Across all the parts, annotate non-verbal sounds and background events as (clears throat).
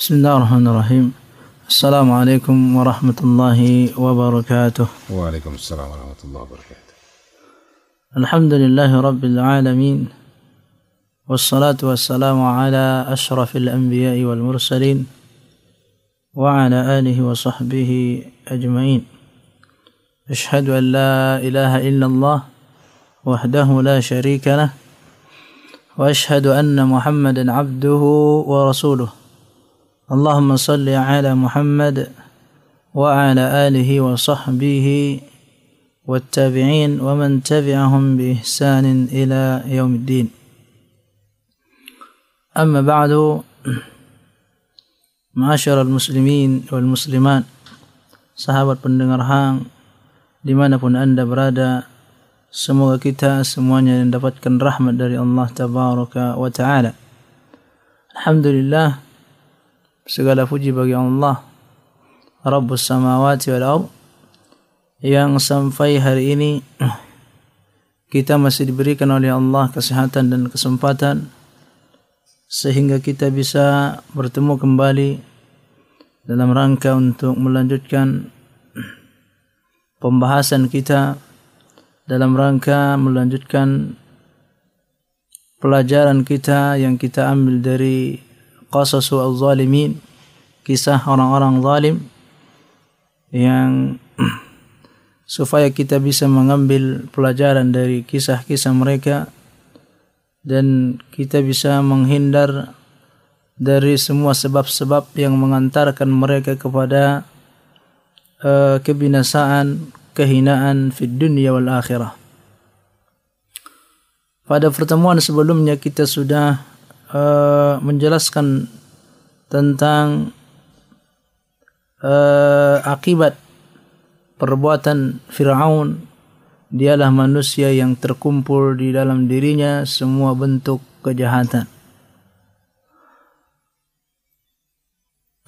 بسم الله الرحمن الرحيم السلام عليكم ورحمة الله وبركاته وعليكم السلام ورحمة الله وبركاته الحمد لله رب العالمين والصلاة والسلام على أشرف الأنبياء والمرسلين وعلى آله وصحبه أجمعين أشهد أن لا إله إلا الله وحده لا شريك له وأشهد أن محمدا عبده ورسوله اللهم صل على محمد وعلى آله وصحبه والتابعين ومن تبعهم بإحسان إلى يوم الدين أما بعد معاشر المسلمين والمسلمات sahabat pendengar hang dimanapun anda berada semoga kita semuanya mendapatkan rahmat dari Allah Tabaraka wa Ta'ala Alhamdulillah segala puji bagi Allah Rabbus samawati wal yang sampai hari ini (clears throat) kita masih diberikan oleh Allah kesehatan dan kesempatan sehingga kita bisa bertemu kembali dalam rangka untuk melanjutkan (clears throat) pembahasan kita dalam rangka melanjutkan pelajaran kita yang kita ambil dari qasasu az-zalimin kisah orang-orang zalim yang (clears throat) supaya kita bisa mengambil pelajaran dari kisah-kisah mereka dan kita bisa menghindar dari semua sebab-sebab yang mengantarkan mereka kepada uh, kebinasaan, kehinaan di dunia wal akhirah. Pada pertemuan sebelumnya kita sudah uh, menjelaskan tentang uh, akibat perbuatan Firaun dialah manusia yang terkumpul di dalam dirinya semua bentuk kejahatan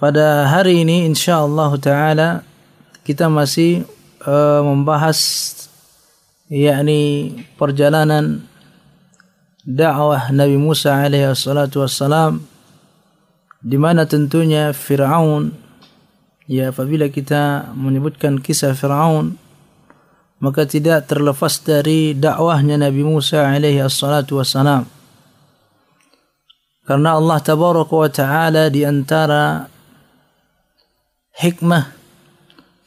pada hari ini insyaallah taala kita masih uh, membahas yakni perjalanan dakwah Nabi Musa alaihi salatu wassalam di mana tentunya Firaun ya apabila kita menyebutkan kisah Firaun maka tidak terlepas dari dakwahnya Nabi Musa alaihi salatu wassalam karena Allah tabaraka wa taala di antara hikmah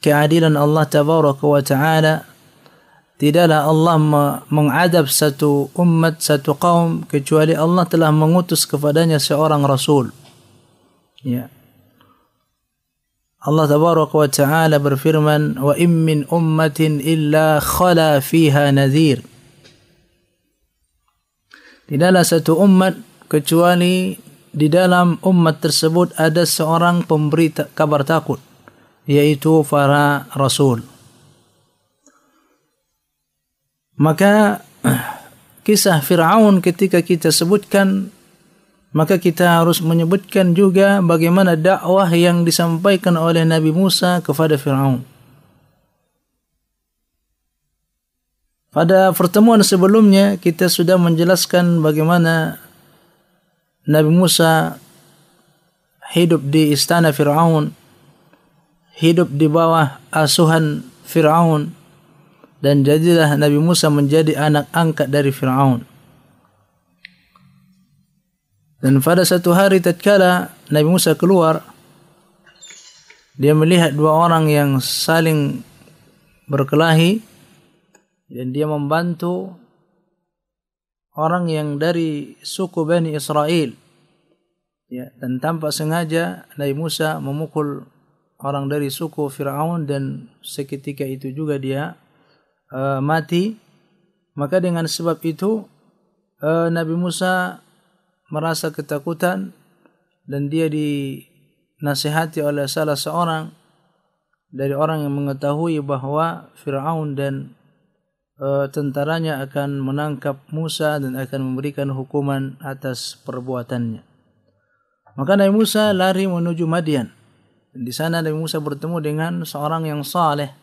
keadilan Allah tabaraka wa taala Tidaklah Allah mengadab satu umat, satu kaum kecuali Allah telah mengutus kepadanya seorang rasul. Ya. Allah tabaraka wa taala berfirman, "Wa in min ummatin illa khala fiha nadhir." Tidaklah satu umat kecuali di dalam umat tersebut ada seorang pemberi kabar takut yaitu para rasul. Maka kisah Firaun ketika kita sebutkan maka kita harus menyebutkan juga bagaimana dakwah yang disampaikan oleh Nabi Musa kepada Firaun. Pada pertemuan sebelumnya kita sudah menjelaskan bagaimana Nabi Musa hidup di istana Firaun, hidup di bawah asuhan Firaun dan jadilah Nabi Musa menjadi anak angkat dari Fir'aun. Dan pada satu hari tatkala Nabi Musa keluar, dia melihat dua orang yang saling berkelahi dan dia membantu orang yang dari suku Bani Israel. Ya, dan tanpa sengaja Nabi Musa memukul orang dari suku Firaun dan seketika itu juga dia uh, mati, maka dengan sebab itu uh, Nabi Musa merasa ketakutan dan dia dinasihati oleh salah seorang dari orang yang mengetahui bahwa Firaun dan uh, tentaranya akan menangkap Musa dan akan memberikan hukuman atas perbuatannya. Maka Nabi Musa lari menuju Madian. Di sana Nabi Musa bertemu dengan seorang yang saleh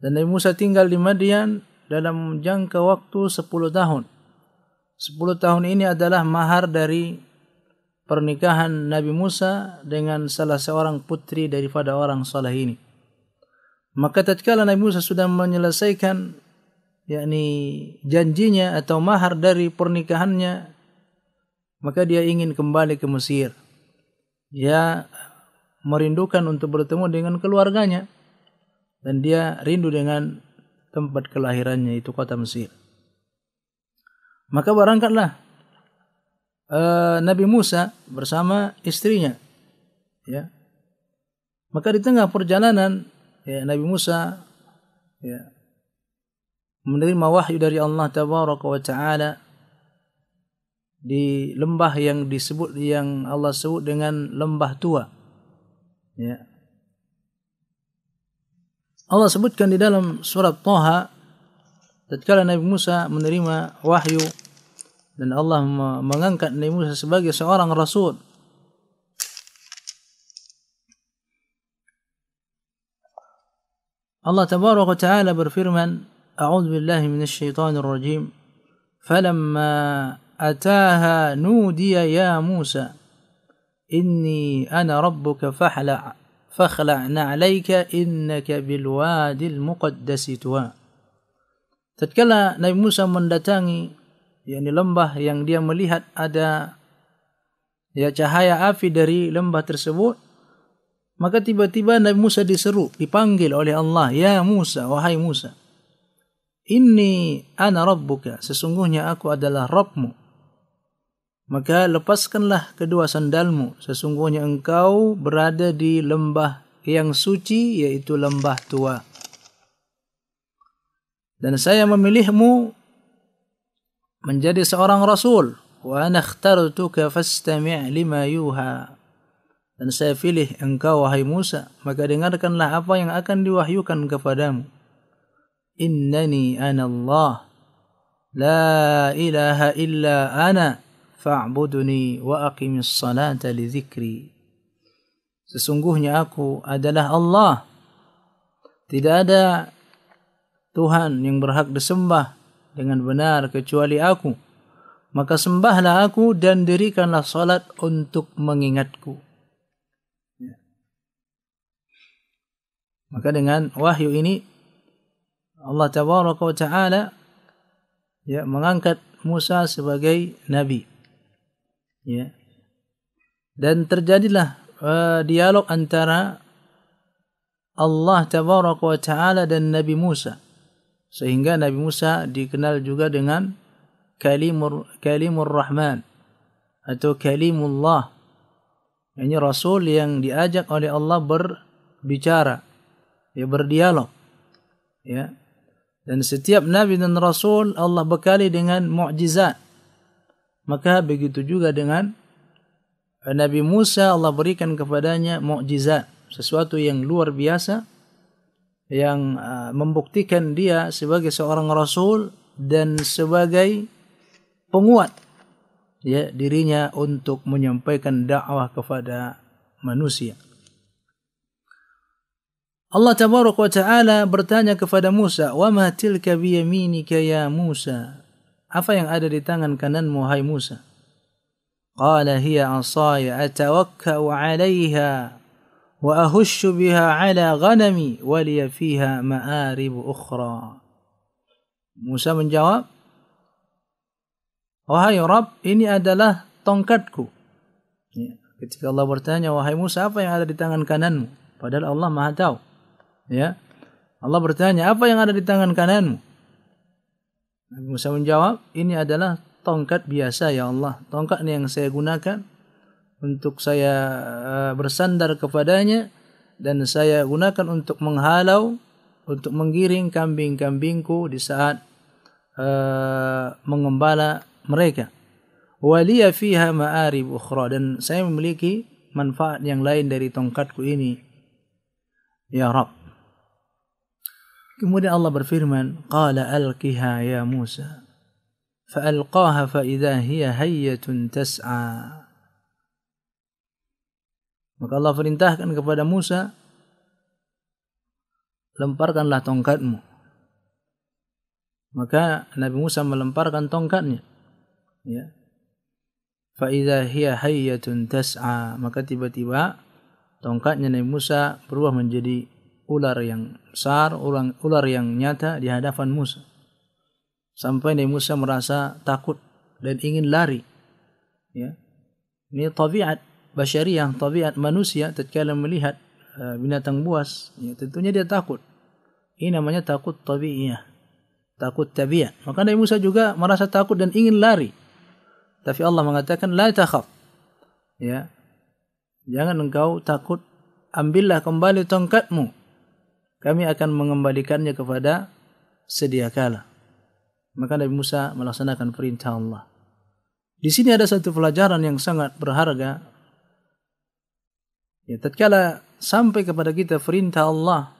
dan Nabi Musa tinggal di Madian dalam jangka waktu 10 tahun. 10 tahun ini adalah mahar dari pernikahan Nabi Musa dengan salah seorang putri daripada orang saleh ini. Maka tatkala Nabi Musa sudah menyelesaikan yakni janjinya atau mahar dari pernikahannya, maka dia ingin kembali ke Mesir. Dia merindukan untuk bertemu dengan keluarganya dan dia rindu dengan tempat kelahirannya itu kota Mesir. Maka berangkatlah uh, eh, Nabi Musa bersama istrinya. Ya. Maka di tengah perjalanan ya, Nabi Musa ya, menerima wahyu dari Allah Tabaraka wa Taala di lembah yang disebut yang Allah sebut dengan lembah tua. Ya. Allah sebutkan di dalam surat Toha tatkala Nabi Musa menerima wahyu dan Allah mengangkat Nabi Musa sebagai seorang rasul Allah tabaraka taala berfirman A'udzu billahi minasyaitonir rajim falamma ataha nudiya ya Musa inni ana rabbuka fahla' فاخلع عليك إنك بالوادي المقدس توا tatkala Nabi Musa mendatangi yakni lembah yang dia melihat ada ya cahaya api dari lembah tersebut maka tiba-tiba Nabi Musa diseru dipanggil oleh Allah ya Musa wahai Musa inni ana rabbuka sesungguhnya aku adalah Rabbmu maka lepaskanlah kedua sandalmu, sesungguhnya engkau berada di lembah yang suci, yaitu lembah tua. Dan saya memilihmu menjadi seorang rasul. Wa lima yuha. Dan saya pilih engkau wahai Musa, maka dengarkanlah apa yang akan diwahyukan kepadamu. Innani anallah La ilaha illa ana fa'budni wa aqimis salata li dhikri. Sesungguhnya aku adalah Allah. Tidak ada Tuhan yang berhak disembah dengan benar kecuali aku. Maka sembahlah aku dan dirikanlah salat untuk mengingatku. Ya. Maka dengan wahyu ini Allah Tabaraka wa Taala ya mengangkat Musa sebagai nabi. ya dan terjadilah uh, dialog antara Allah tabaraka wa taala dan Nabi Musa sehingga Nabi Musa dikenal juga dengan kalimur kalimur rahman atau kalimullah ini rasul yang diajak oleh Allah berbicara ya berdialog ya dan setiap nabi dan rasul Allah bekali dengan mukjizat Maka begitu juga dengan eh, Nabi Musa Allah berikan kepadanya mukjizat, sesuatu yang luar biasa yang eh, membuktikan dia sebagai seorang rasul dan sebagai penguat ya dirinya untuk menyampaikan dakwah kepada manusia. Allah tabaraka wa taala bertanya kepada Musa, "Wa ma tilka biyaminika ya Musa?" Apa yang ada di tangan kananmu, hai Musa? Qala hiya asaya atawakkau alaiha wa ahushu biha ala ghanami waliya fiha ma'arib ukhra. Musa menjawab, Wahai Rabb, ini adalah tongkatku. Ya. Ketika Allah bertanya, Wahai Musa, apa yang ada di tangan kananmu? Padahal Allah maha tahu. Ya. Allah bertanya, apa yang ada di tangan kananmu? Nabi Musa menjawab, ini adalah tongkat biasa ya Allah. Tongkat yang saya gunakan untuk saya eh, bersandar kepadanya dan saya gunakan untuk menghalau, untuk menggiring kambing-kambingku di saat uh, mengembala mereka. Waliya fiha ma'arib ukhra dan saya memiliki manfaat yang lain dari tongkatku ini. Ya Rabb. Kemudian Allah berfirman, "Qala alqiha ya Musa." Fa'alqaha fa'idha hiya hayyatun tas'a. Maka Allah perintahkan kepada Musa, "Lemparkanlah tongkatmu." Maka Nabi Musa melemparkan tongkatnya. Ya. Fa'idha hiya hayyatun tas'a, maka tiba-tiba tongkatnya Nabi Musa berubah menjadi ular yang besar, ular, ular yang nyata di hadapan Musa. Sampai Nabi Musa merasa takut dan ingin lari. Ya. Ini tabiat basyariah, tabiat manusia tatkala melihat eh, binatang buas, ya, tentunya dia takut. Ini namanya takut tabi'iyah. Takut tabiat. Maka Nabi Musa juga merasa takut dan ingin lari. Tapi Allah mengatakan la takhaf. Ya. Jangan engkau takut. Ambillah kembali tongkatmu kami akan mengembalikannya kepada sedia kala. Maka Nabi Musa melaksanakan perintah Allah. Di sini ada satu pelajaran yang sangat berharga. Ya, tatkala sampai kepada kita perintah Allah,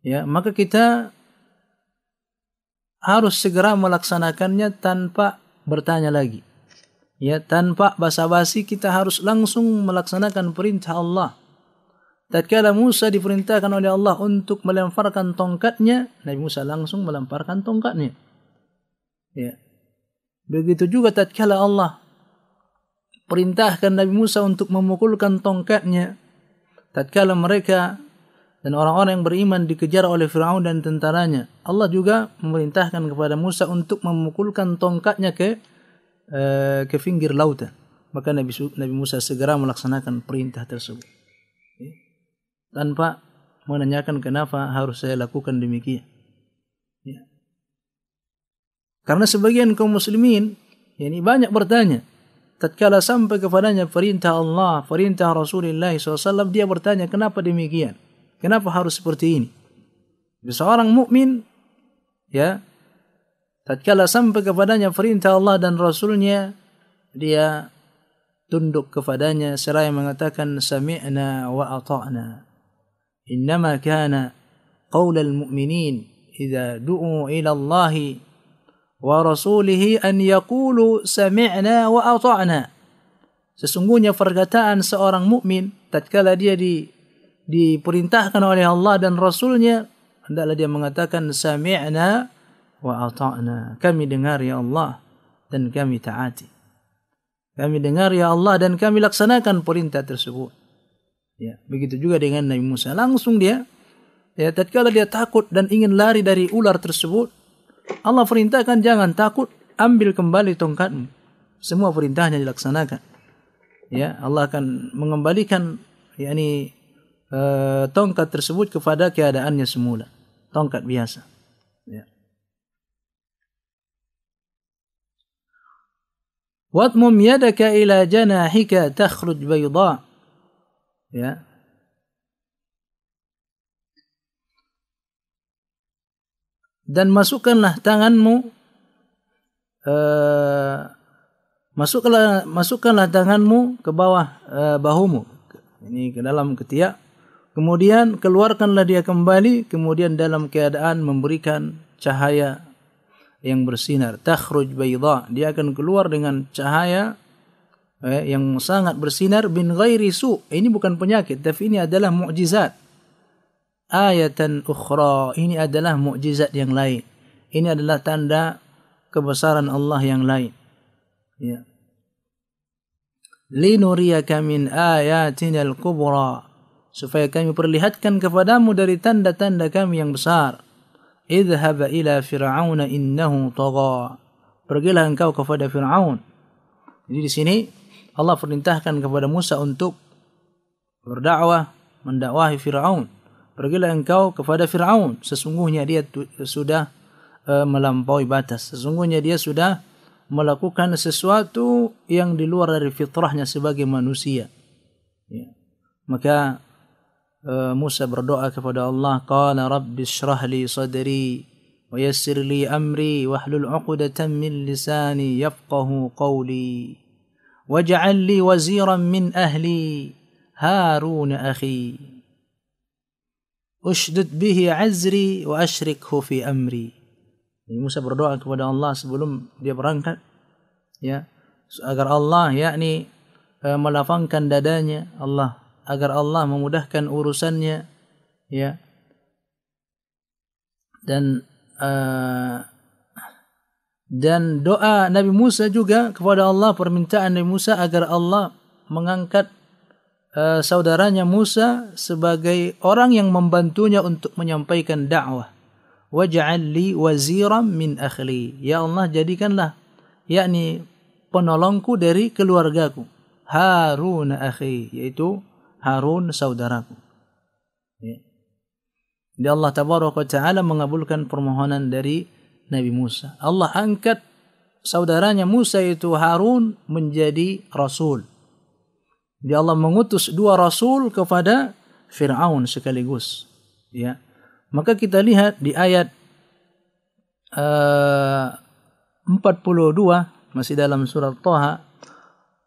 ya, maka kita harus segera melaksanakannya tanpa bertanya lagi. Ya, tanpa basa-basi kita harus langsung melaksanakan perintah Allah tatkala Musa diperintahkan oleh Allah untuk melemparkan tongkatnya, Nabi Musa langsung melemparkan tongkatnya. Ya. Begitu juga tatkala Allah perintahkan Nabi Musa untuk memukulkan tongkatnya, tatkala mereka dan orang-orang yang beriman dikejar oleh Firaun dan tentaranya, Allah juga memerintahkan kepada Musa untuk memukulkan tongkatnya ke eh, ke pinggir lautan. Maka Nabi Musa segera melaksanakan perintah tersebut tanpa menanyakan kenapa harus saya lakukan demikian. Ya. Karena sebagian kaum muslimin ini banyak bertanya tatkala sampai kepadanya perintah Allah, perintah Rasulullah SAW, dia bertanya kenapa demikian? Kenapa harus seperti ini? Seorang mukmin ya tatkala sampai kepadanya perintah Allah dan Rasulnya dia tunduk kepadanya seraya mengatakan sami'na wa ata'na إنما كان قول المؤمنين إذا دعوا إلى الله ورسوله أن يقولوا سمعنا وأطعنا Sesungguhnya perkataan seorang mukmin tatkala dia di, diperintahkan oleh Allah dan Rasulnya hendaklah dia mengatakan sami'na wa ata'na. Kami dengar ya Allah dan kami taati. Kami dengar ya Allah dan kami laksanakan perintah tersebut. Ya, begitu juga dengan Nabi Musa. Langsung dia ya tatkala dia takut dan ingin lari dari ular tersebut, Allah perintahkan jangan takut, ambil kembali tongkatmu. Semua perintahnya dilaksanakan. Ya, Allah akan mengembalikan yakni uh, tongkat tersebut kepada keadaannya semula, tongkat biasa. Ya. Watmum yadaka ila janahika takhruj bayda ya dan masukkanlah tanganmu uh, masukkanlah masukkanlah tanganmu ke bawah uh, bahumu ini ke dalam ketiak kemudian keluarkanlah dia kembali kemudian dalam keadaan memberikan cahaya yang bersinar takhruj bayda dia akan keluar dengan cahaya eh, yang sangat bersinar bin ghairi su. Ini bukan penyakit, tapi ini adalah mukjizat. Ayatan ukhra, ini adalah mukjizat yang lain. Ini adalah tanda kebesaran Allah yang lain. Ya. Linuriyaka min ayatina al-kubra supaya kami perlihatkan kepadamu dari tanda-tanda kami yang besar. Idhab ila Fir'aun innahu tagha. Pergilah engkau kepada Fir'aun. Jadi di sini Allah perintahkan kepada Musa untuk berdakwah, mendakwahi Firaun. Pergilah engkau kepada Firaun, sesungguhnya dia sudah e, melampaui batas. Sesungguhnya dia sudah melakukan sesuatu yang di luar dari fitrahnya sebagai manusia. Ya. Maka e, Musa berdoa kepada Allah, "Qala rabbi israh li sadri wa yassir li amri wahlul 'uqdatam min lisani yafqahu qawli." واجعل لي وزيرا من أهلي هارون أخي أشدد به عزري وأشركه في أمري Jadi berdoa kepada Allah sebelum dia berangkat ya agar Allah yakni e, dadanya Allah agar Allah memudahkan urusannya ya dan uh, dan doa Nabi Musa juga kepada Allah permintaan Nabi Musa agar Allah mengangkat uh, saudaranya Musa sebagai orang yang membantunya untuk menyampaikan dakwah. Waj'al li min akhli. Ya Allah jadikanlah yakni penolongku dari keluargaku. Harun akhi yaitu Harun saudaraku. Ya. Jadi Allah tabaraka taala mengabulkan permohonan dari Nabi Musa. Allah angkat saudaranya Musa yaitu Harun menjadi rasul. Jadi Allah mengutus dua rasul kepada Firaun sekaligus, ya. Maka kita lihat di ayat eh, uh, 42 masih dalam surat Toha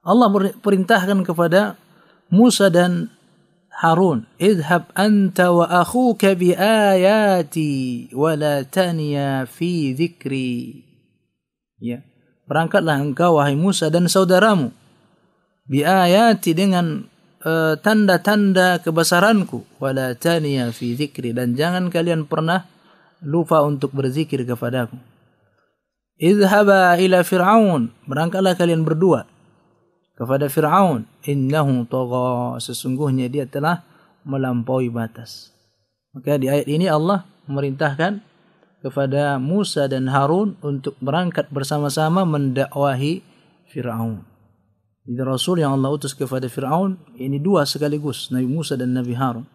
Allah perintahkan kepada Musa dan هارون اذهب أنت وأخوك بآياتي ولا تنيا في ذكري ya berangkatlah engkau wahai Musa dan saudaramu biayati dengan eh, tanda-tanda uh, tanda -tanda kebesaranku wala taniya fi dzikri dan jangan kalian pernah lupa untuk berzikir kepadaku idhaba ila fir'aun berangkatlah kalian berdua kepada Fir'aun. Innahu tagha. Sesungguhnya dia telah melampaui batas. Maka di ayat ini Allah memerintahkan kepada Musa dan Harun untuk berangkat bersama-sama mendakwahi Fir'aun. Jadi Rasul yang Allah utus kepada Fir'aun, ini dua sekaligus, Nabi Musa dan Nabi Harun.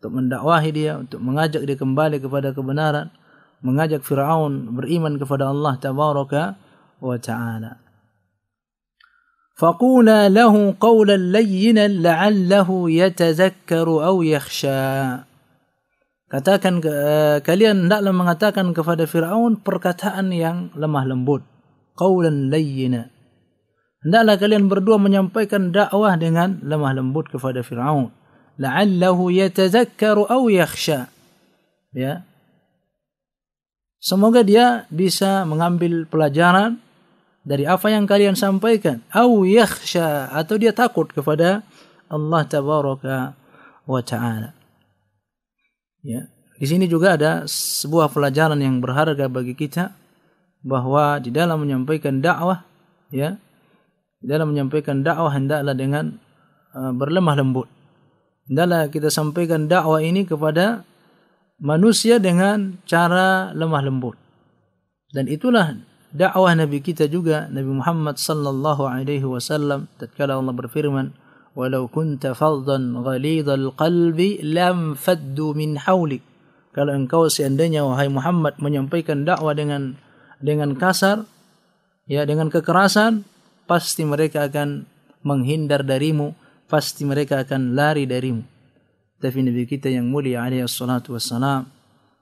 Untuk mendakwahi dia, untuk mengajak dia kembali kepada kebenaran, mengajak Fir'aun beriman kepada Allah Tabaraka wa Ta'ala. فقولا له قولا لينا لعله يتذكر أو يخشى Katakan uh, kalian hendaklah mengatakan kepada Firaun perkataan yang lemah lembut, qaulan layyina. Hendaklah kalian berdua menyampaikan dakwah dengan lemah lembut kepada Firaun, la'allahu yatazakkaru aw yakhsha. Ya. Semoga dia bisa mengambil pelajaran dari apa yang kalian sampaikan au yakhsha atau dia takut kepada Allah tabaraka wa taala ya di sini juga ada sebuah pelajaran yang berharga bagi kita bahwa di dalam menyampaikan dakwah ya di dalam menyampaikan dakwah hendaklah dengan uh, berlemah lembut hendaklah kita sampaikan dakwah ini kepada manusia dengan cara lemah lembut dan itulah dakwah Nabi kita juga Nabi Muhammad sallallahu alaihi wasallam tatkala Allah berfirman walau kunta faldan ghalidhal qalbi lam faddu min hawli kalau engkau seandainya wahai Muhammad menyampaikan dakwah dengan dengan kasar ya dengan kekerasan pasti mereka akan menghindar darimu pasti mereka akan lari darimu tapi Nabi kita yang mulia alaihi salatu wassalam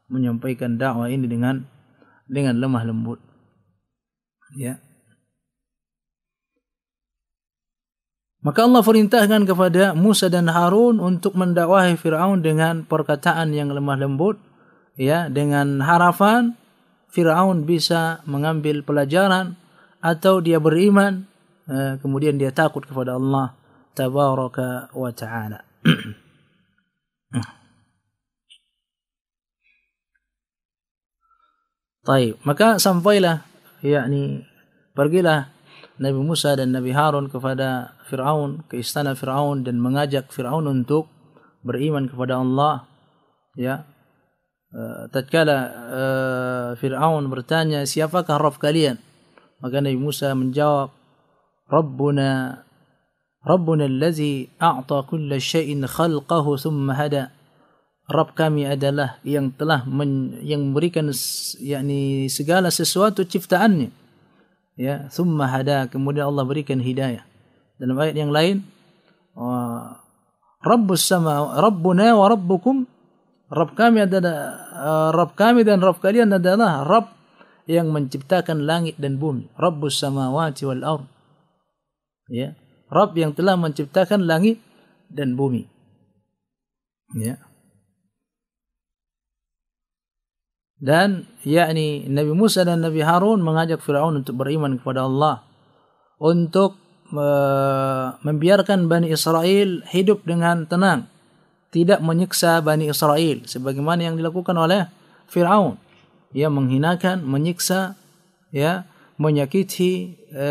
menyampaikan dakwah ini dengan dengan lemah lembut Ya. Maka Allah perintahkan kepada Musa dan Harun untuk mendakwahi Firaun dengan perkataan yang lemah lembut, ya, dengan harapan Firaun bisa mengambil pelajaran atau dia beriman, eh, kemudian dia takut kepada Allah tabaraka wa taala. (clears throat) Baik, Maka sampailah yakni pergilah Nabi Musa dan Nabi Harun kepada Firaun, ke istana Firaun dan mengajak Firaun untuk beriman kepada Allah. Ya. Eh, tatkala eh, Firaun bertanya, "Siapakah Rabb kalian?" Maka Nabi Musa menjawab, "Rabbuna Rabbuna allazi a'ta kulla syai'in khalqahu thumma hada." Rabb kami adalah yang telah men, yang memberikan yakni segala sesuatu ciptaannya. Ya, thumma hada, kemudian Allah berikan hidayah. Dalam ayat yang lain, Rabbus sama Rabbuna wa Rabbukum Rabb kami adalah eh, Rabb kami dan Rabb kalian adalah Rabb yang menciptakan langit dan bumi. Rabbus samawati wal ard. Ya, Rabb yang telah menciptakan langit dan bumi. Ya. dan yakni Nabi Musa dan Nabi Harun mengajak Firaun untuk beriman kepada Allah untuk e, membiarkan Bani Israel hidup dengan tenang tidak menyiksa Bani Israel sebagaimana yang dilakukan oleh Firaun ia menghinakan menyiksa ya menyakiti e,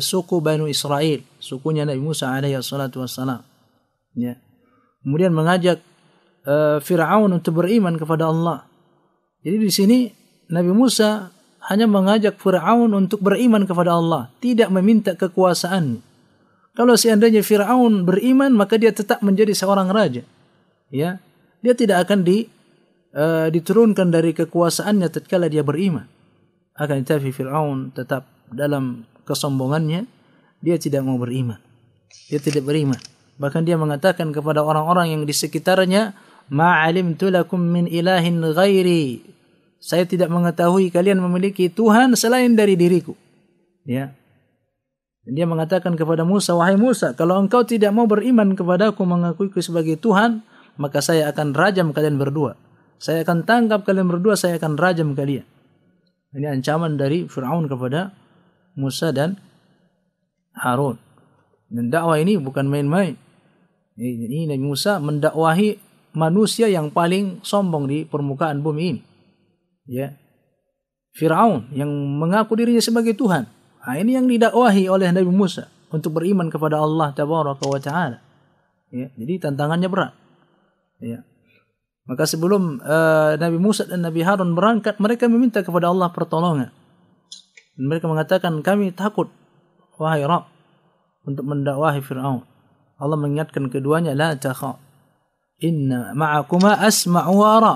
suku Bani Israel sukunya Nabi Musa alaihi salatu wassalam ya kemudian mengajak e, Firaun untuk beriman kepada Allah jadi di sini Nabi Musa hanya mengajak Firaun untuk beriman kepada Allah, tidak meminta kekuasaan. Kalau seandainya Firaun beriman, maka dia tetap menjadi seorang raja. Ya, dia tidak akan di uh, diturunkan dari kekuasaannya tatkala dia beriman. Akan tetapi Firaun tetap dalam kesombongannya, dia tidak mau beriman. Dia tidak beriman. Bahkan dia mengatakan kepada orang-orang yang di sekitarnya, ma alimtu lakum min ilahin ghairi. Saya tidak mengetahui kalian memiliki Tuhan selain dari diriku. Ya. Dan dia mengatakan kepada Musa, wahai Musa, kalau engkau tidak mau beriman kepadaku mengakuiku sebagai Tuhan, maka saya akan rajam kalian berdua. Saya akan tangkap kalian berdua, saya akan rajam kalian. Ini ancaman dari Fir'aun kepada Musa dan Harun. Dan dakwah ini bukan main-main. Ini Nabi Musa mendakwahi manusia yang paling sombong di permukaan bumi ini. Ya. Firaun yang mengaku dirinya sebagai Tuhan. Nah, ini yang didakwahi oleh Nabi Musa untuk beriman kepada Allah Tabaraka wa taala. Ya, jadi tantangannya berat. Ya. Maka sebelum uh, Nabi Musa dan Nabi Harun berangkat, mereka meminta kepada Allah pertolongan. Dan mereka mengatakan, kami takut, wahai Rabb, untuk mendakwahi Fir'aun. Allah mengingatkan keduanya, la takhaf inna ma'akuma asma'u wa ara.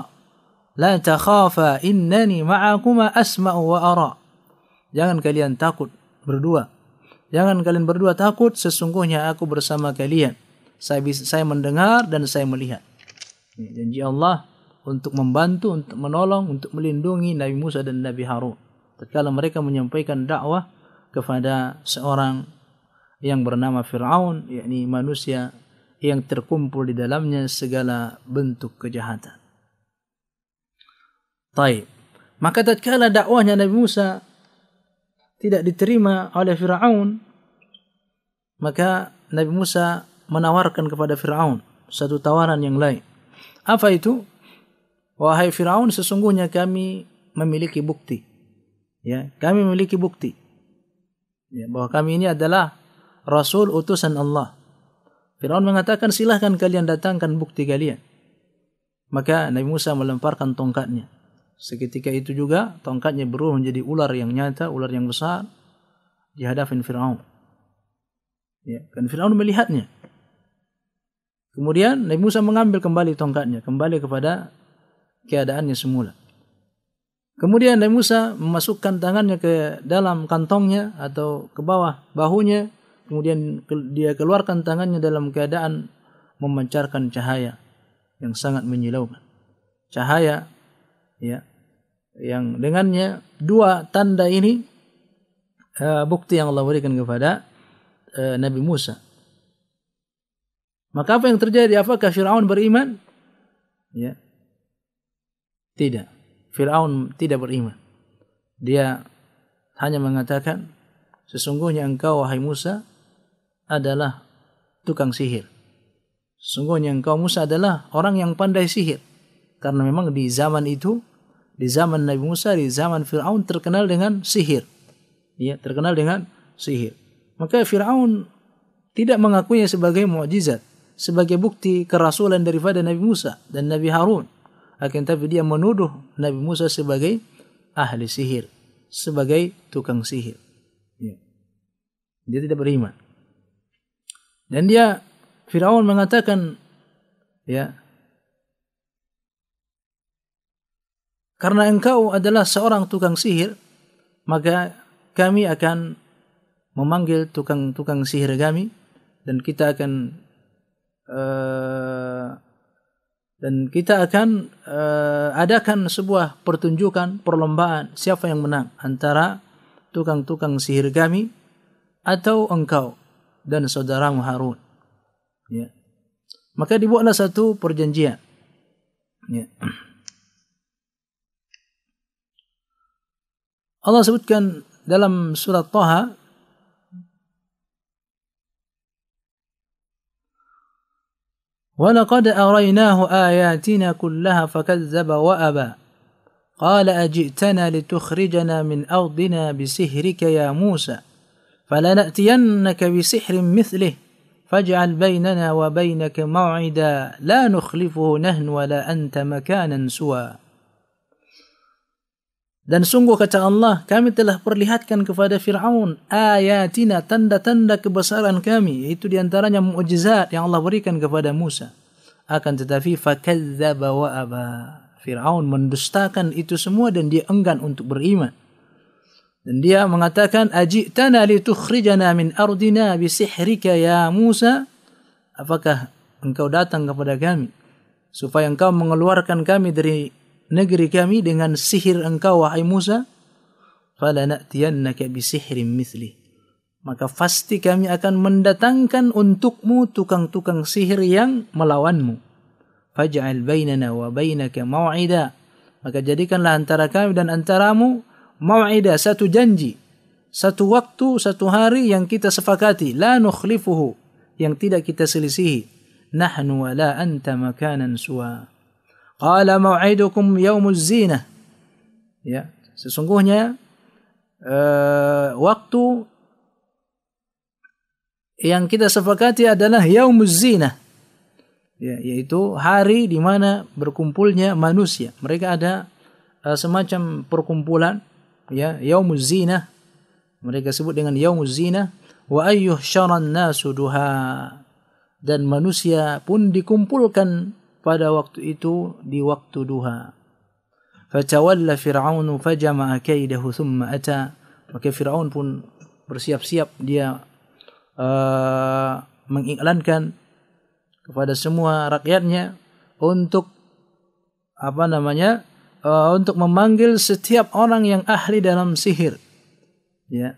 La takhafa innani ma'akuma asma'u wa ara. Jangan kalian takut berdua. Jangan kalian berdua takut, sesungguhnya aku bersama kalian. Saya bisa, saya mendengar dan saya melihat. Janji Allah untuk membantu, untuk menolong, untuk melindungi Nabi Musa dan Nabi Harun. Tatkala mereka menyampaikan dakwah kepada seorang yang bernama Fir'aun, yakni manusia yang terkumpul di dalamnya segala bentuk kejahatan. Taib. Maka tatkala dakwahnya Nabi Musa tidak diterima oleh Firaun, maka Nabi Musa menawarkan kepada Firaun satu tawaran yang lain. Apa itu? Wahai Firaun, sesungguhnya kami memiliki bukti. Ya, kami memiliki bukti ya, bahwa kami ini adalah rasul utusan Allah Firaun mengatakan silahkan kalian datangkan bukti kalian. Maka Nabi Musa melemparkan tongkatnya. Seketika itu juga tongkatnya berubah menjadi ular yang nyata, ular yang besar di hadapan Firaun. Ya, kan Firaun melihatnya. Kemudian Nabi Musa mengambil kembali tongkatnya, kembali kepada keadaannya semula. Kemudian Nabi Musa memasukkan tangannya ke dalam kantongnya atau ke bawah bahunya kemudian dia keluarkan tangannya dalam keadaan memancarkan cahaya yang sangat menyilaukan. Cahaya ya yang dengannya dua tanda ini uh, bukti yang Allah berikan kepada uh, Nabi Musa. Maka apa yang terjadi? Apakah Firaun beriman? Ya. Tidak. Firaun tidak beriman. Dia hanya mengatakan, sesungguhnya engkau wahai Musa adalah tukang sihir. Sungguhnya engkau Musa adalah orang yang pandai sihir. Karena memang di zaman itu, di zaman Nabi Musa, di zaman Fir'aun terkenal dengan sihir. Ya, terkenal dengan sihir. Maka Fir'aun tidak mengakuinya sebagai mukjizat, sebagai bukti kerasulan daripada Nabi Musa dan Nabi Harun. Akan tapi dia menuduh Nabi Musa sebagai ahli sihir, sebagai tukang sihir. Ya. Dia tidak beriman. Dan dia Firaun mengatakan ya Karena engkau adalah seorang tukang sihir, maka kami akan memanggil tukang-tukang sihir kami dan kita akan uh, dan kita akan uh, adakan sebuah pertunjukan perlombaan siapa yang menang antara tukang-tukang sihir kami atau engkau dan saudaramu Harun. Ya. Maka dibuatlah satu perjanjian. Ya. Allah sebutkan dalam surat Taha, وَلَقَدْ أَرَيْنَاهُ آياتنا كلها فكذب وَأَبَى قَالَ أَجِئْتَنَا لِتُخْرِجَنَا مِنْ أرضنا بسحرك يا موسى فلنأتينك بسحر مثله فاجعل بيننا وبينك موعدا لا نخلفه نهن ولا أنت مكانا سوى Dan sungguh kata Allah, kami telah perlihatkan kepada Fir'aun ayatina, tanda-tanda kebesaran kami. Itu diantaranya mujizat yang Allah berikan kepada Musa. Akan tetapi, fakadzaba wa Fir'aun mendustakan itu semua dan dia enggan untuk beriman. Dan dia mengatakan, Aji'tana litukhrijana min ardina bisihrika ya Musa. Apakah engkau datang kepada kami? Supaya engkau mengeluarkan kami dari negeri kami dengan sihir engkau, wahai Musa. Falana'tiyannaka bisihrim mislih. Maka pasti kami akan mendatangkan untukmu tukang-tukang sihir yang melawanmu. Faj'al bainana wa bainaka maw'ida. Maka jadikanlah antara kami dan antaramu maw'idah, satu janji, satu waktu, satu hari yang kita sepakati, la nukhlifuhu, yang tidak kita selisihi. Nahnu wa la anta makanan suwa. Qala maw'idukum yaumuz zinah. Ya, sesungguhnya uh, waktu yang kita sepakati adalah yaumuz zinah ya, yaitu hari di mana berkumpulnya manusia mereka ada uh, semacam perkumpulan ya yaumuz zina mereka sebut dengan yaumuz zina wa ayyuhsyaran nasu duha dan manusia pun dikumpulkan pada waktu itu di waktu duha fatawalla fir'aunu fajama'a kaidahu thumma ata maka Firaun pun bersiap-siap dia uh, mengiklankan kepada semua rakyatnya untuk apa namanya Eh, untuk memanggil setiap orang yang ahli dalam sihir. Ya.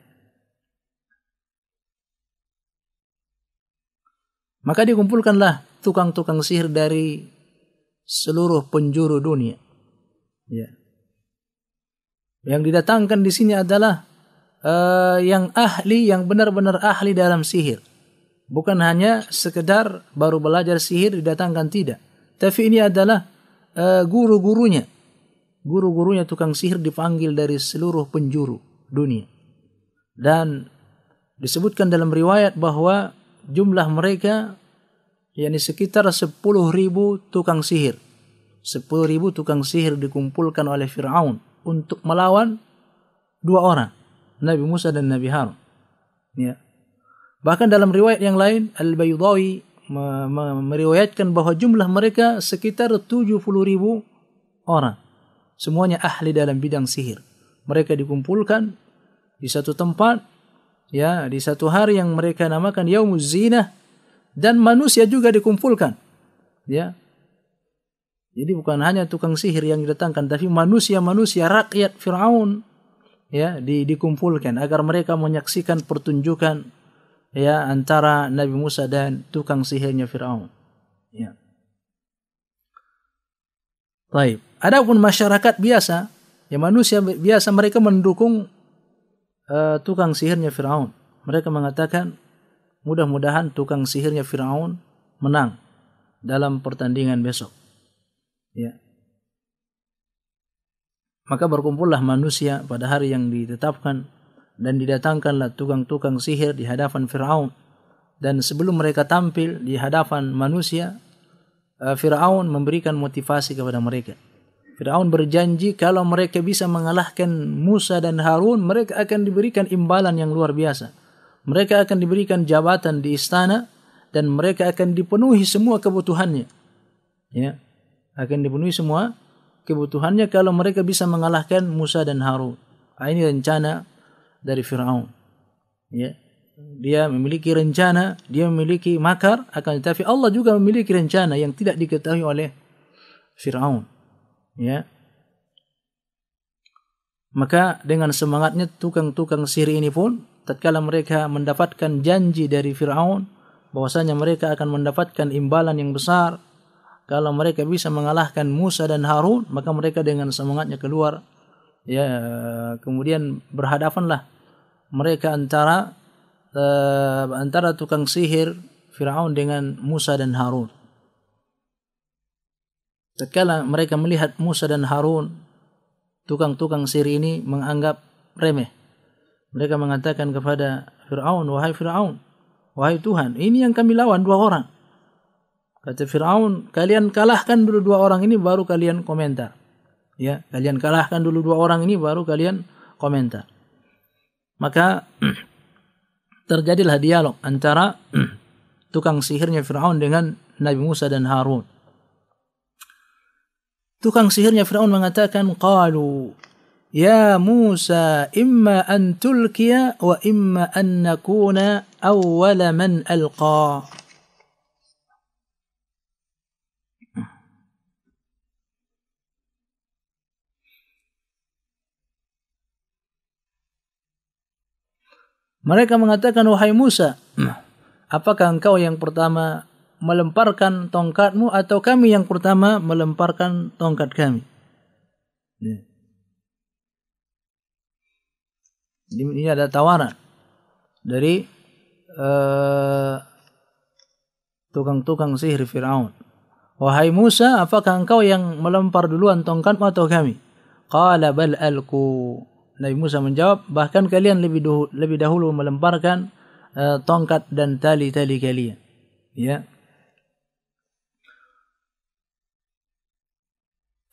Maka dikumpulkanlah tukang-tukang sihir dari seluruh penjuru dunia. Ya. Yang didatangkan di sini adalah uh, yang ahli, yang benar-benar ahli dalam sihir. Bukan hanya sekedar baru belajar sihir didatangkan tidak. Tapi ini adalah uh, guru-gurunya guru-gurunya tukang sihir dipanggil dari seluruh penjuru dunia. Dan disebutkan dalam riwayat bahwa jumlah mereka yakni sekitar 10.000 tukang sihir. 10.000 tukang sihir dikumpulkan oleh Firaun untuk melawan dua orang, Nabi Musa dan Nabi Harun. Ya. Bahkan dalam riwayat yang lain Al-Baydawi meriwayatkan bahwa jumlah mereka sekitar 70.000 orang semuanya ahli dalam bidang sihir. Mereka dikumpulkan di satu tempat, ya, di satu hari yang mereka namakan Yaumuz Zinah dan manusia juga dikumpulkan. Ya. Jadi bukan hanya tukang sihir yang didatangkan, tapi manusia-manusia rakyat Firaun ya di, dikumpulkan agar mereka menyaksikan pertunjukan ya antara Nabi Musa dan tukang sihirnya Firaun. Ya. Baik. Adapun masyarakat biasa, ya manusia biasa mereka mendukung uh, tukang sihirnya Firaun. Mereka mengatakan mudah-mudahan tukang sihirnya Firaun menang dalam pertandingan besok. Ya. Maka berkumpullah manusia pada hari yang ditetapkan dan didatangkanlah tukang-tukang sihir di hadapan Firaun dan sebelum mereka tampil di hadapan manusia eh, Firaun memberikan motivasi kepada mereka. Fir'aun berjanji kalau mereka bisa mengalahkan Musa dan Harun, mereka akan diberikan imbalan yang luar biasa. Mereka akan diberikan jabatan di istana dan mereka akan dipenuhi semua kebutuhannya. Ya, akan dipenuhi semua kebutuhannya kalau mereka bisa mengalahkan Musa dan Harun. Ah, ini rencana dari Fir'aun. Ya, dia memiliki rencana, dia memiliki makar, akan tetapi Allah juga memiliki rencana yang tidak diketahui oleh Fir'aun ya maka dengan semangatnya tukang-tukang sihir ini pun tatkala mereka mendapatkan janji dari Firaun bahwasanya mereka akan mendapatkan imbalan yang besar kalau mereka bisa mengalahkan Musa dan Harun maka mereka dengan semangatnya keluar ya kemudian berhadapanlah mereka antara eh, antara tukang sihir Firaun dengan Musa dan Harun Tatkala mereka melihat Musa dan Harun, tukang-tukang sir ini menganggap remeh. Mereka mengatakan kepada Fir'aun, wahai Fir'aun, wahai Tuhan, ini yang kami lawan dua orang. Kata Fir'aun, kalian kalahkan dulu dua orang ini baru kalian komentar. Ya, kalian kalahkan dulu dua orang ini baru kalian komentar. Maka (clears throat) terjadilah dialog antara (clears throat) tukang sihirnya Fir'aun dengan Nabi Musa dan Harun. Tukang sihirnya Firaun mengatakan, "Qalu Ya Musa, imma an tulkiya wa imma an nakuna awwala man alqa." Mereka mengatakan, "Wahai Musa, apakah engkau yang pertama melemparkan tongkatmu atau kami yang pertama melemparkan tongkat kami. Jadi ya. Ini ada tawaran dari eh, tukang-tukang uh, sihir Firaun. Wahai Musa, apakah engkau yang melempar duluan tongkatmu atau kami? Qala bal alku. Nabi Musa menjawab, bahkan kalian lebih dahulu, lebih dahulu melemparkan uh, tongkat dan tali-tali kalian. Ya,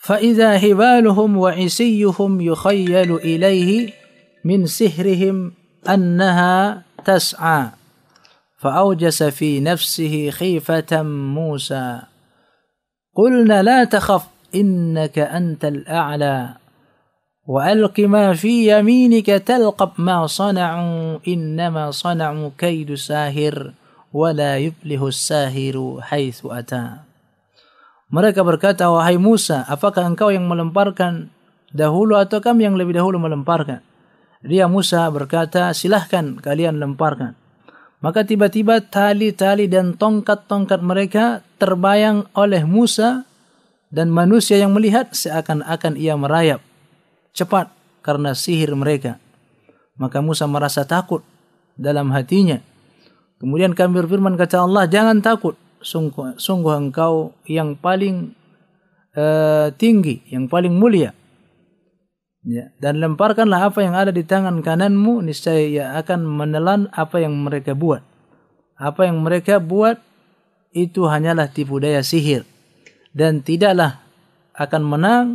فإذا هبالهم وعسيهم يخيل إليه من سحرهم أنها تسعى فأوجس في نفسه خيفة موسى قلنا لا تخف إنك أنت الأعلى وألق ما في يمينك تلقب ما صنعوا إنما صنعوا كيد ساهر ولا يفله الساهر حيث أتى Mereka berkata, wahai Musa, apakah engkau yang melemparkan dahulu atau kami yang lebih dahulu melemparkan? Dia Musa berkata, silahkan kalian lemparkan. Maka tiba-tiba tali-tali dan tongkat-tongkat mereka terbayang oleh Musa dan manusia yang melihat seakan-akan ia merayap cepat karena sihir mereka. Maka Musa merasa takut dalam hatinya. Kemudian kami berfirman kata Allah, jangan takut sungguh, sungguh engkau yang paling uh, tinggi, yang paling mulia. Ya. Dan lemparkanlah apa yang ada di tangan kananmu, niscaya ia akan menelan apa yang mereka buat. Apa yang mereka buat itu hanyalah tipu daya sihir. Dan tidaklah akan menang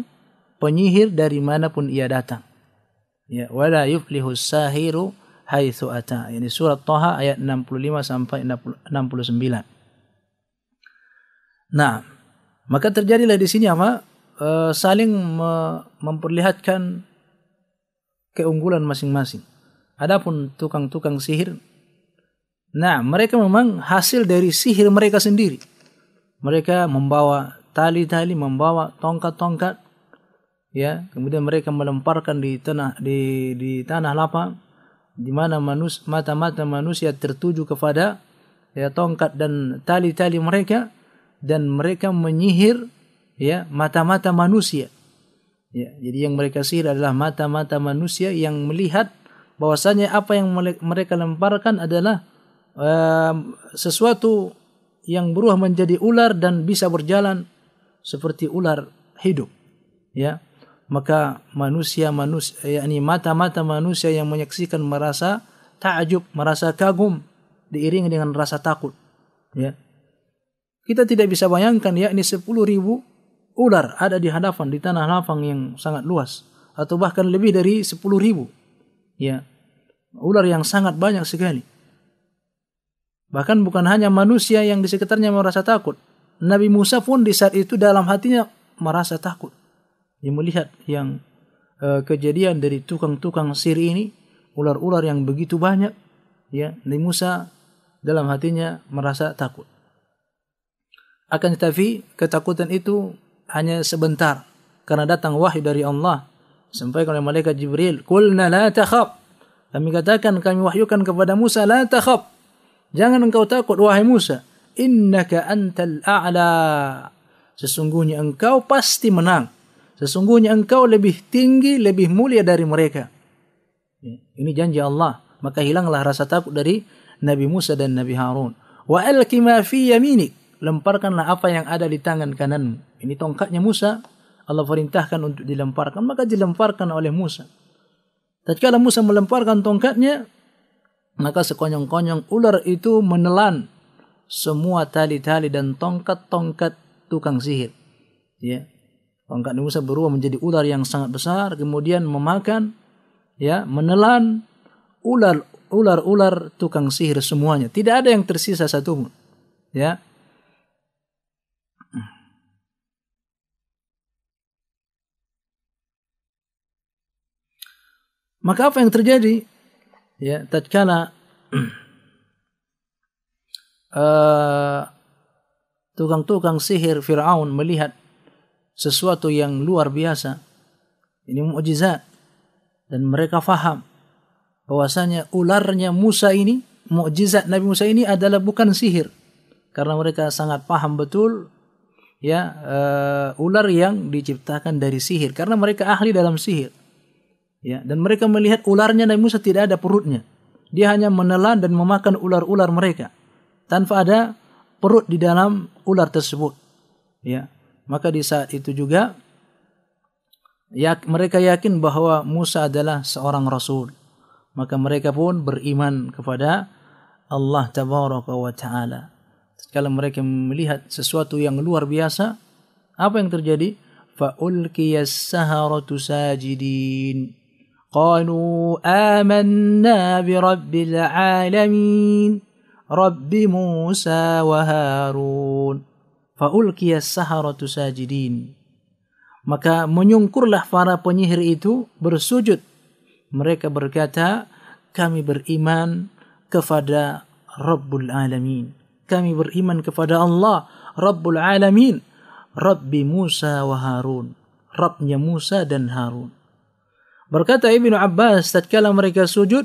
penyihir dari manapun ia datang. Ya, wala yuflihus sahiru haitsu ata. Ini surat Thaha ayat 65 sampai 69. Nah, maka terjadilah di sini apa? E, saling me memperlihatkan keunggulan masing-masing. Adapun tukang-tukang sihir, nah mereka memang hasil dari sihir mereka sendiri. Mereka membawa tali-tali, membawa tongkat-tongkat, ya. Kemudian mereka melemparkan di tanah di di tanah lapang, di mana manus, mata-mata manusia tertuju kepada ya tongkat dan tali-tali mereka dan mereka menyihir ya mata-mata manusia. Ya, jadi yang mereka sihir adalah mata-mata manusia yang melihat bahwasanya apa yang mereka lemparkan adalah um, sesuatu yang berubah menjadi ular dan bisa berjalan seperti ular hidup. Ya. Maka manusia manusia yakni mata-mata manusia yang menyaksikan merasa takjub, merasa kagum diiringi dengan rasa takut. Ya, kita tidak bisa bayangkan ya ini 10 ribu ular ada di hadapan di tanah lapang yang sangat luas atau bahkan lebih dari 10 ribu. Ya. Ular yang sangat banyak sekali. Bahkan bukan hanya manusia yang di sekitarnya merasa takut. Nabi Musa pun di saat itu dalam hatinya merasa takut. Dia melihat yang e, kejadian dari tukang-tukang sir ini, ular-ular yang begitu banyak, ya, Nabi Musa dalam hatinya merasa takut. Akan tetapi ketakutan itu hanya sebentar karena datang wahyu dari Allah sampai kepada malaikat Jibril. Kulna la takhaf. Kami katakan kami wahyukan kepada Musa la takhaf. Jangan engkau takut wahai Musa. Innaka antal a'la. Sesungguhnya engkau pasti menang. Sesungguhnya engkau lebih tinggi, lebih mulia dari mereka. Ya, ini janji Allah. Maka hilanglah rasa takut dari Nabi Musa dan Nabi Harun. Wa alqima fi yaminik lemparkanlah apa yang ada di tangan kanan. Ini tongkatnya Musa. Allah perintahkan untuk dilemparkan. Maka dilemparkan oleh Musa. kalau Musa melemparkan tongkatnya, maka sekonyong-konyong ular itu menelan semua tali-tali dan tongkat-tongkat tukang sihir. Ya. Tongkat Musa berubah menjadi ular yang sangat besar, kemudian memakan, ya, menelan ular ular-ular tukang sihir semuanya. Tidak ada yang tersisa satu. Ya. Maka apa yang terjadi? Ya, tatkala uh, (clears throat) tukang-tukang sihir Firaun melihat sesuatu yang luar biasa, ini mukjizat dan mereka faham bahwasanya ularnya Musa ini, mukjizat Nabi Musa ini adalah bukan sihir. Karena mereka sangat paham betul ya uh, ular yang diciptakan dari sihir karena mereka ahli dalam sihir Ya, dan mereka melihat ularnya Nabi Musa tidak ada perutnya. Dia hanya menelan dan memakan ular-ular mereka tanpa ada perut di dalam ular tersebut. Ya. Maka di saat itu juga ya, mereka yakin bahwa Musa adalah seorang rasul. Maka mereka pun beriman kepada Allah tabaraka wa taala. Ketika mereka melihat sesuatu yang luar biasa, apa yang terjadi? ulqiyas saharatu sajidin قالوا آمنا برب العالمين رب موسى وهارون فألقي السحرة ساجدين Maka menyungkurlah para penyihir itu bersujud. Mereka berkata, kami beriman kepada Rabbul Alamin. Kami beriman kepada Allah, Rabbul Alamin. Rabbi Musa wa Harun. Rabbnya Musa dan Harun. Berkata Ibnu Abbas, tatkala mereka sujud,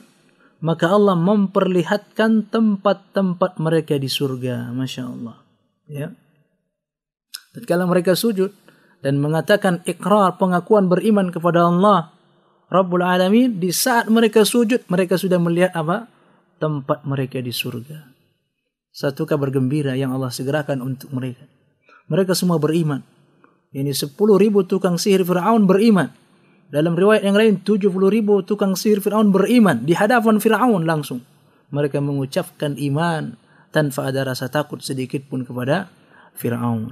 maka Allah memperlihatkan tempat-tempat mereka di surga. Masya Allah. Ya. Tatkala mereka sujud dan mengatakan ikrar pengakuan beriman kepada Allah Rabbul Alamin, di saat mereka sujud, mereka sudah melihat apa? Tempat mereka di surga. Satu kabar gembira yang Allah segerakan untuk mereka. Mereka semua beriman. Ini sepuluh ribu tukang sihir Fir'aun beriman dalam riwayat yang lain 70 ribu tukang sihir Fir'aun beriman di hadapan Fir'aun langsung. Mereka mengucapkan iman tanpa ada rasa takut sedikit pun kepada Fir'aun.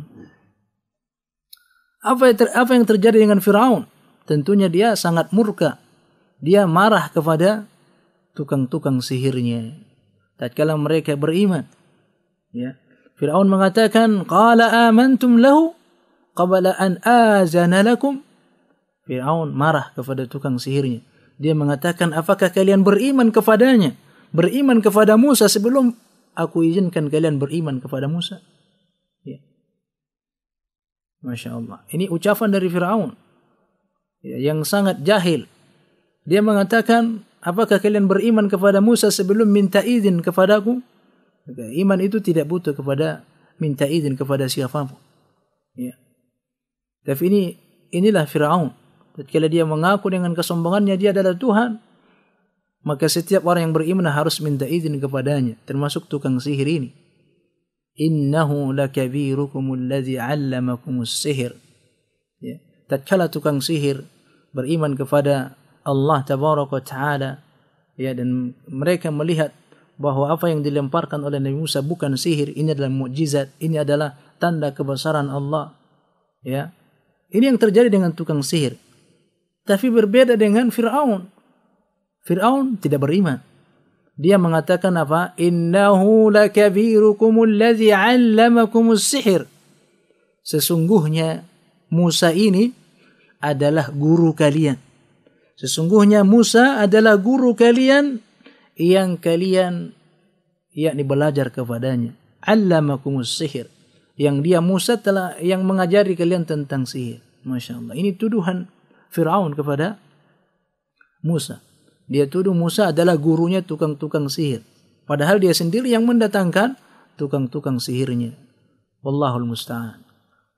Apa yang, apa yang terjadi dengan Fir'aun? Tentunya dia sangat murka. Dia marah kepada tukang-tukang sihirnya. Tatkala mereka beriman. Ya. Fir'aun mengatakan, Qala amantum lahu qabla an azana lakum Fir'aun marah kepada tukang sihirnya. Dia mengatakan, apakah kalian beriman kepadanya? Beriman kepada Musa sebelum aku izinkan kalian beriman kepada Musa? Ya. Masya Allah. Ini ucapan dari Fir'aun. Ya, yang sangat jahil. Dia mengatakan, apakah kalian beriman kepada Musa sebelum minta izin kepadaku? Iman itu tidak butuh kepada minta izin kepada siapapun. Ya. Tapi ini inilah Fir'aun Tatkala dia mengaku dengan kesombongannya dia adalah Tuhan. Maka setiap orang yang beriman harus minta izin kepadanya. Termasuk tukang sihir ini. Innahu allamakumus sihir. Ya. Tatkala tukang sihir beriman kepada Allah Tabaraka Ta'ala. Ya, dan mereka melihat bahwa apa yang dilemparkan oleh Nabi Musa bukan sihir. Ini adalah mukjizat. Ini adalah tanda kebesaran Allah. Ya. Ini yang terjadi dengan tukang sihir. Tapi berbeda dengan Fir'aun. Fir'aun tidak beriman. Dia mengatakan apa? Innahu lakabirukum alladhi 'allamakum sihir. Sesungguhnya Musa ini adalah guru kalian. Sesungguhnya Musa adalah guru kalian yang kalian yakni belajar kepadanya. 'Allamakum sihir. Yang dia Musa telah yang mengajari kalian tentang sihir. Masya Allah. Ini tuduhan Firaun kepada Musa. Dia tuduh Musa adalah gurunya tukang-tukang sihir. Padahal dia sendiri yang mendatangkan tukang-tukang sihirnya. Wallahul musta'an.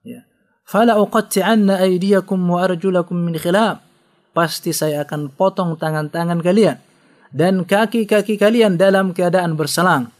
Ya. Fala uqatti'anna aydiyakum wa arjulakum min khilaf. Pasti saya akan potong tangan-tangan kalian dan kaki-kaki kalian dalam keadaan berselang.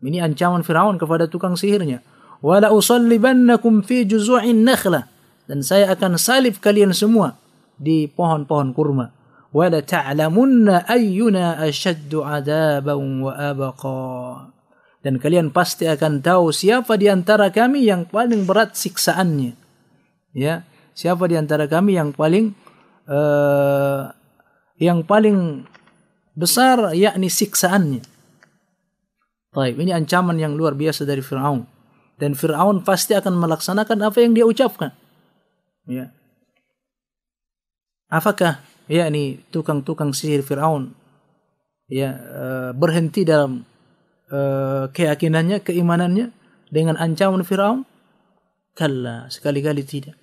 Ini ancaman Firaun kepada tukang sihirnya. Wala usallibannakum fi juzu'in nakhla dan saya akan salib kalian semua di pohon-pohon kurma. Wala ta'lamunna ayyuna ashaddu adaban wa abqa. Dan kalian pasti akan tahu siapa di antara kami yang paling berat siksaannya. Ya, siapa di antara kami yang paling uh, yang paling besar yakni siksaannya. Baik, ini ancaman yang luar biasa dari Firaun. Dan Firaun pasti akan melaksanakan apa yang dia ucapkan. Ya apakah yakni tukang-tukang sihir Firaun ya eh, berhenti dalam uh, keyakinannya, keimanannya dengan ancaman Firaun? Kalla, sekali-kali tidak.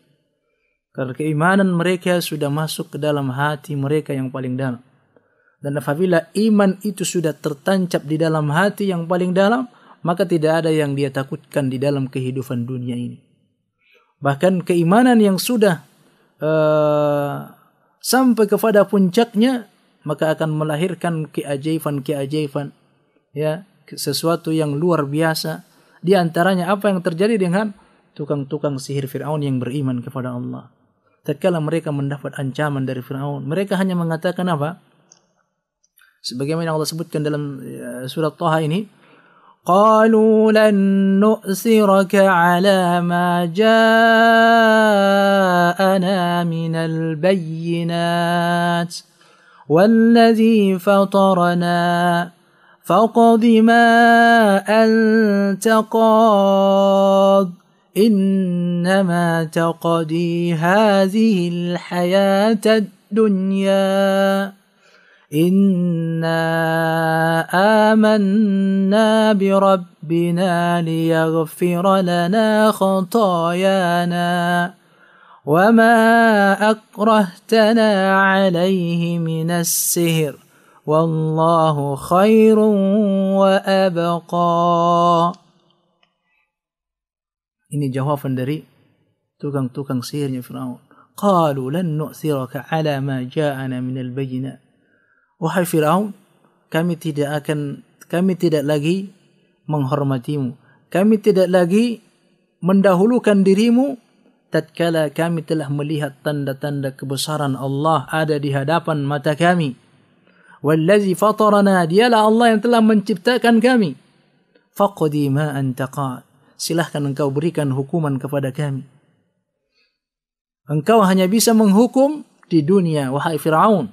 Karena keimanan mereka sudah masuk ke dalam hati mereka yang paling dalam. Dan apabila iman itu sudah tertancap di dalam hati yang paling dalam, maka tidak ada yang dia takutkan di dalam kehidupan dunia ini. Bahkan keimanan yang sudah uh, sampai kepada puncaknya maka akan melahirkan keajaiban-keajaiban ya sesuatu yang luar biasa di antaranya apa yang terjadi dengan tukang-tukang sihir Firaun yang beriman kepada Allah tatkala mereka mendapat ancaman dari Firaun mereka hanya mengatakan apa sebagaimana Allah sebutkan dalam eh, surat Thaha ini قالوا لن نؤثرك على ما جاءنا من البينات والذي فطرنا فاقض ما أنت قاض إنما تقضي هذه الحياة الدنيا إنا آمنا بربنا ليغفر لنا خطايانا وما أكرهتنا عليه من السهر والله خير وأبقى Ini jawaban dari tukang-tukang sihirnya Fir'aun. قالوا لن نؤثرك على ما جاءنا من البينات wahai Firaun, kami tidak akan kami tidak lagi menghormatimu. Kami tidak lagi mendahulukan dirimu tatkala kami telah melihat tanda-tanda kebesaran Allah ada di hadapan mata kami. Wallazi fatarana, dialah Allah yang telah menciptakan kami. Faqdi ma anta Silahkan engkau berikan hukuman kepada kami. Engkau hanya bisa menghukum di dunia, wahai Fir'aun.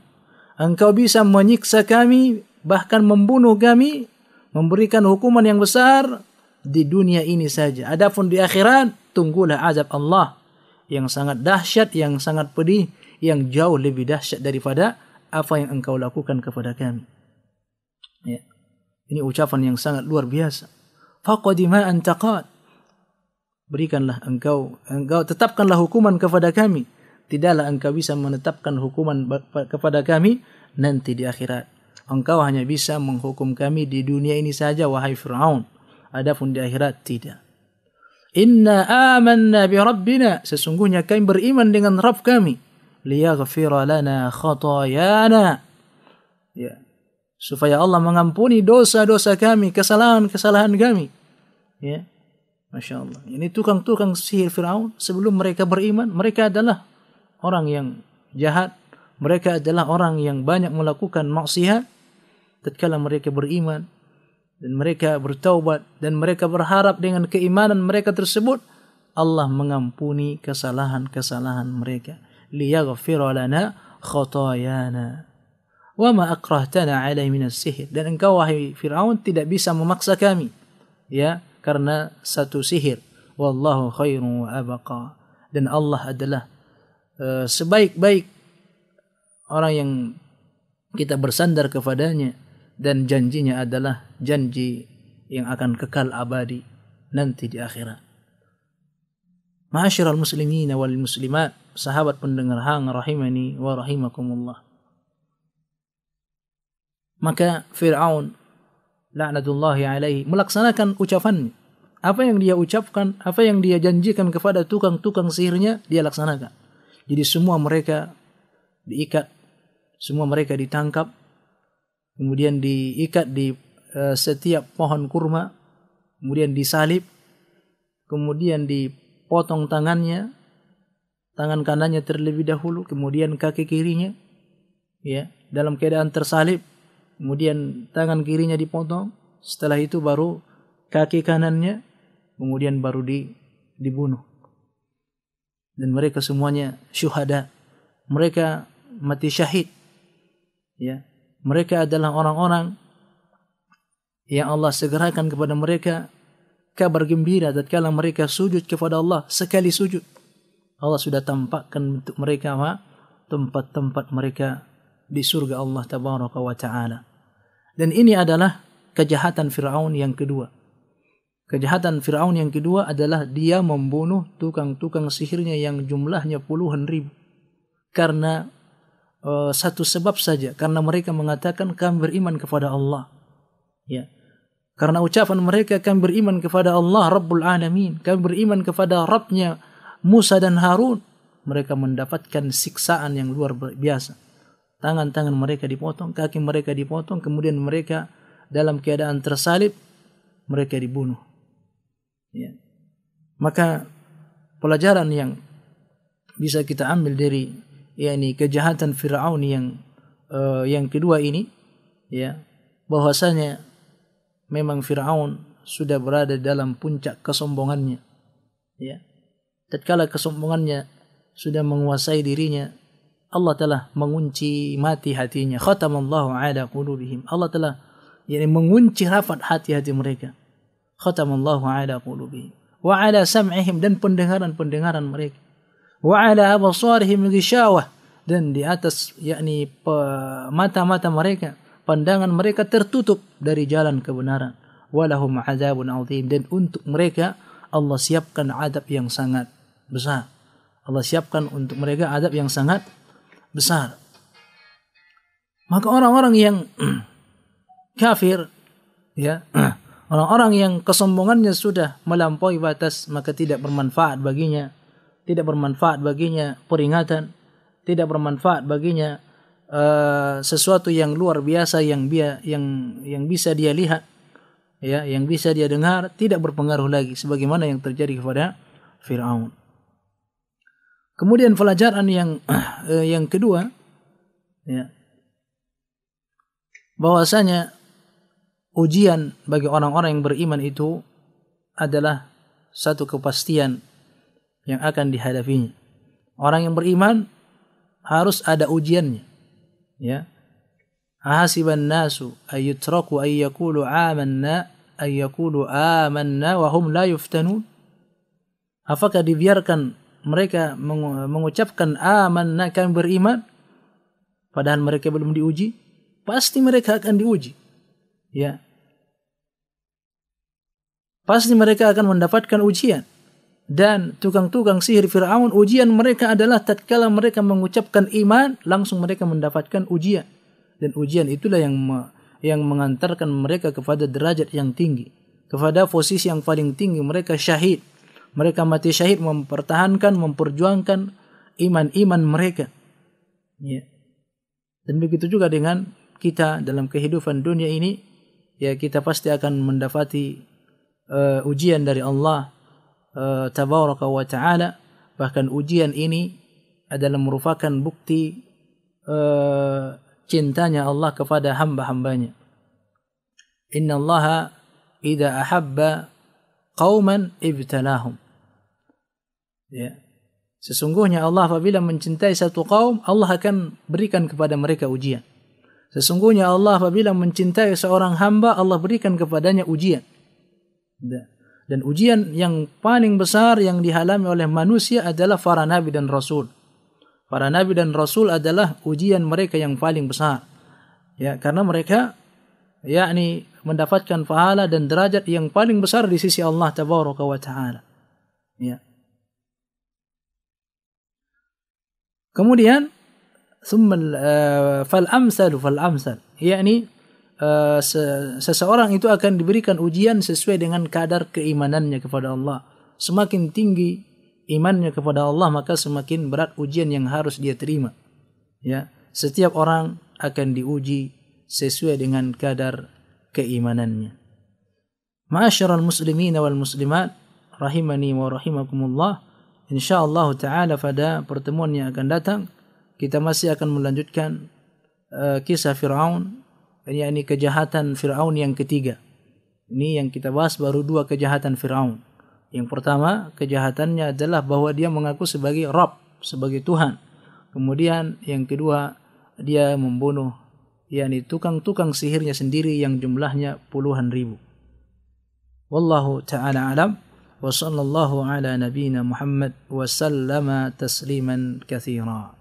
Engkau bisa menyiksa kami, bahkan membunuh kami, memberikan hukuman yang besar di dunia ini saja. Adapun di akhirat, tunggulah azab Allah yang sangat dahsyat, yang sangat pedih, yang jauh lebih dahsyat daripada apa yang engkau lakukan kepada kami. Ya. Ini ucapan yang sangat luar biasa. Faqadima antaqat. Berikanlah engkau, engkau tetapkanlah hukuman kepada kami tidaklah engkau bisa menetapkan hukuman kepada kami nanti di akhirat. Engkau hanya bisa menghukum kami di dunia ini saja wahai Firaun. Adapun di akhirat tidak. Inna amanna bi rabbina sesungguhnya kami beriman dengan Rabb kami liyaghfira lana khatayana. Ya. Supaya Allah mengampuni dosa-dosa kami, kesalahan-kesalahan kami. Ya. Masya Allah. Ini tukang-tukang sihir Fir'aun sebelum mereka beriman, mereka adalah orang yang jahat, mereka adalah orang yang banyak melakukan maksiat tatkala mereka beriman dan mereka bertaubat dan mereka berharap dengan keimanan mereka tersebut Allah mengampuni kesalahan-kesalahan mereka. Liyaghfir lana khotayana. Wa ma akrahtana alaihi minas sihir. Dan engkau wahai Fir'aun tidak bisa memaksa kami. Ya, karena satu sihir. Wallahu khairun wa abaqa. Dan Allah adalah Eh, sebaik-baik orang yang kita bersandar kepadanya dan janjinya adalah janji yang akan kekal abadi nanti di akhirat. Ma'asyiral muslimin wal muslimat, sahabat pendengar hang rahimani wa rahimakumullah. Maka Fir'aun laknatullahi alaihi melaksanakan ucapan Apa yang dia ucapkan, apa yang dia janjikan kepada tukang-tukang sihirnya, dia laksanakan. Jadi semua mereka diikat, semua mereka ditangkap, kemudian diikat di eh, setiap pohon kurma, kemudian disalib, kemudian dipotong tangannya, tangan kanannya terlebih dahulu, kemudian kaki kirinya, ya dalam keadaan tersalib, kemudian tangan kirinya dipotong, setelah itu baru kaki kanannya, kemudian baru di, dibunuh dan mereka semuanya syuhada mereka mati syahid ya mereka adalah orang-orang yang Allah segerakan kepada mereka kabar gembira tatkala mereka sujud kepada Allah sekali sujud Allah sudah tampakkan untuk mereka tempat-tempat mereka di surga Allah tabaraka wa taala dan ini adalah kejahatan Firaun yang kedua Kejahatan Firaun yang kedua adalah dia membunuh tukang-tukang sihirnya yang jumlahnya puluhan ribu. Karena e, satu sebab saja, karena mereka mengatakan kami beriman kepada Allah. Ya. Karena ucapan mereka kami beriman kepada Allah Rabbul Alamin, kami beriman kepada Rabbnya Musa dan Harun, mereka mendapatkan siksaan yang luar biasa. Tangan-tangan mereka dipotong, kaki mereka dipotong, kemudian mereka dalam keadaan tersalib, mereka dibunuh. Ya. Maka pelajaran yang bisa kita ambil dari yakni kejahatan Firaun yang uh, yang kedua ini ya bahwasanya memang Firaun sudah berada dalam puncak kesombongannya ya tatkala kesombongannya sudah menguasai dirinya Allah telah mengunci mati hatinya khatamallahu ala qulubihim Allah telah yakni mengunci rapat hati-hati mereka khatamallahu ala qulubihim wa ala sam'ihim dan pendengaran-pendengaran mereka wa ala absarihim ghishawah dan di atas yakni mata-mata mereka pandangan mereka tertutup dari jalan kebenaran walahum azabun azim dan untuk mereka Allah siapkan adab yang sangat besar Allah siapkan untuk mereka adab yang sangat besar maka orang-orang yang (clears throat) kafir ya (clears throat) Orang-orang yang kesombongannya sudah melampaui batas maka tidak bermanfaat baginya, tidak bermanfaat baginya peringatan, tidak bermanfaat baginya uh, sesuatu yang luar biasa yang dia yang yang bisa dia lihat, ya, yang bisa dia dengar, tidak berpengaruh lagi sebagaimana yang terjadi kepada Firaun. Kemudian pelajaran yang eh, yang kedua ya bahwasanya ujian bagi orang-orang yang beriman itu adalah satu kepastian yang akan dihadapinya. Orang yang beriman harus ada ujiannya. Ya. Ahasiban nasu ayutraku ayyakulu amanna ayyakulu amanna wa hum la yuftanun. Apakah dibiarkan mereka mengucapkan amanna kan beriman padahal mereka belum diuji? Pasti mereka akan diuji. Ya, pasti mereka akan mendapatkan ujian. Dan tukang-tukang sihir Fir'aun, ujian mereka adalah tatkala mereka mengucapkan iman, langsung mereka mendapatkan ujian. Dan ujian itulah yang me, yang mengantarkan mereka kepada derajat yang tinggi. Kepada posisi yang paling tinggi, mereka syahid. Mereka mati syahid mempertahankan, memperjuangkan iman-iman mereka. Ya. Dan begitu juga dengan kita dalam kehidupan dunia ini, ya kita pasti akan mendapati uh, ujian dari Allah uh, tabaraka wa taala bahkan ujian ini adalah merupakan bukti uh, cintanya Allah kepada hamba-hambanya Inna Allah idza ahabba qauman ibtalahum ya sesungguhnya Allah apabila mencintai satu kaum Allah akan berikan kepada mereka ujian Sesungguhnya Allah apabila mencintai seorang hamba, Allah berikan kepadanya ujian. Dan ujian yang paling besar yang dihalami oleh manusia adalah para nabi dan rasul. Para nabi dan rasul adalah ujian mereka yang paling besar. Ya, karena mereka yakni mendapatkan pahala dan derajat yang paling besar di sisi Allah Tabaraka wa taala. Ya. Kemudian ثم فالامثل فالامثل يعني uh, se seseorang itu akan diberikan ujian sesuai dengan kadar keimanannya kepada Allah. Semakin tinggi imannya kepada Allah maka semakin berat ujian yang harus dia terima. Ya, setiap orang akan diuji sesuai dengan kadar keimanannya. Ma'asyiral muslimin wal muslimat rahimani wa rahimakumullah. Insyaallah taala pada pertemuan yang akan datang kita masih akan melanjutkan uh, kisah Firaun yakni kejahatan Firaun yang ketiga. Ini yang kita bahas baru dua kejahatan Firaun. Yang pertama, kejahatannya adalah bahwa dia mengaku sebagai Rabb, sebagai Tuhan. Kemudian yang kedua, dia membunuh yakni tukang-tukang sihirnya sendiri yang jumlahnya puluhan ribu. Wallahu ta'ala alam wa sallallahu ala nabina Muhammad wa sallama tasliman